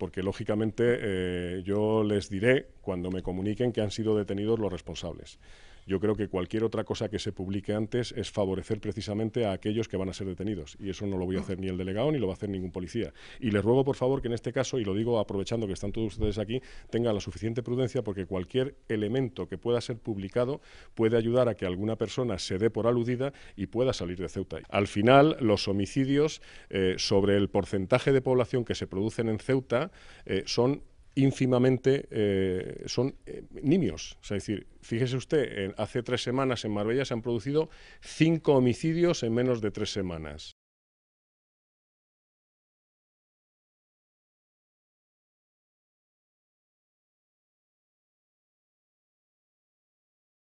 porque lógicamente eh, yo les diré cuando me comuniquen que han sido detenidos los responsables yo creo que cualquier otra cosa que se publique antes es favorecer precisamente a aquellos que van a ser detenidos. Y eso no lo voy a hacer ni el delegado ni lo va a hacer ningún policía. Y les ruego, por favor, que en este caso, y lo digo aprovechando que están todos ustedes aquí, tengan la suficiente prudencia porque cualquier elemento que pueda ser publicado puede ayudar a que alguna persona se dé por aludida y pueda salir de Ceuta. Al final, los homicidios eh, sobre el porcentaje de población que se producen en Ceuta eh, son ínfimamente eh, son nimios. O sea, decir, fíjese usted, en, hace tres semanas en Marbella se han producido cinco homicidios en menos de tres semanas.